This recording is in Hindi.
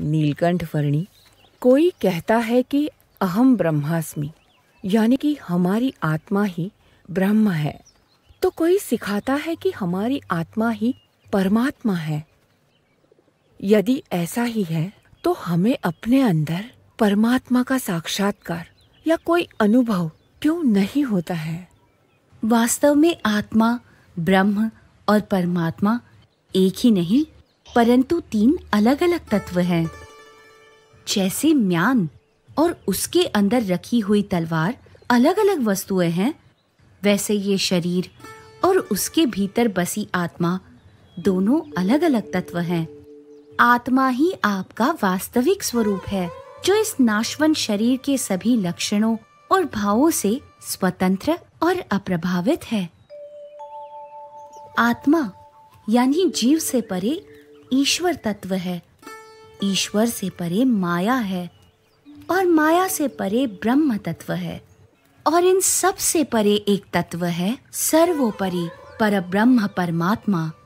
नीलकंठ वर्णी कोई कहता है कि अहम ब्रह्मास्मि यानी कि हमारी आत्मा ही ब्रह्म है तो कोई सिखाता है कि हमारी आत्मा ही परमात्मा है यदि ऐसा ही है तो हमें अपने अंदर परमात्मा का साक्षात्कार या कोई अनुभव क्यों नहीं होता है वास्तव में आत्मा ब्रह्म और परमात्मा एक ही नहीं परंतु तीन अलग अलग तत्व हैं जैसे म्यान और उसके अंदर रखी हुई तलवार अलग अलग वस्तुएं हैं वैसे ये शरीर और उसके भीतर बसी आत्मा दोनों अलग अलग तत्व हैं आत्मा ही आपका वास्तविक स्वरूप है जो इस नाशवन शरीर के सभी लक्षणों और भावों से स्वतंत्र और अप्रभावित है आत्मा यानी जीव से परे ईश्वर तत्व है ईश्वर से परे माया है और माया से परे ब्रह्म तत्व है और इन सब से परे एक तत्व है सर्वोपरि पर ब्रह्म परमात्मा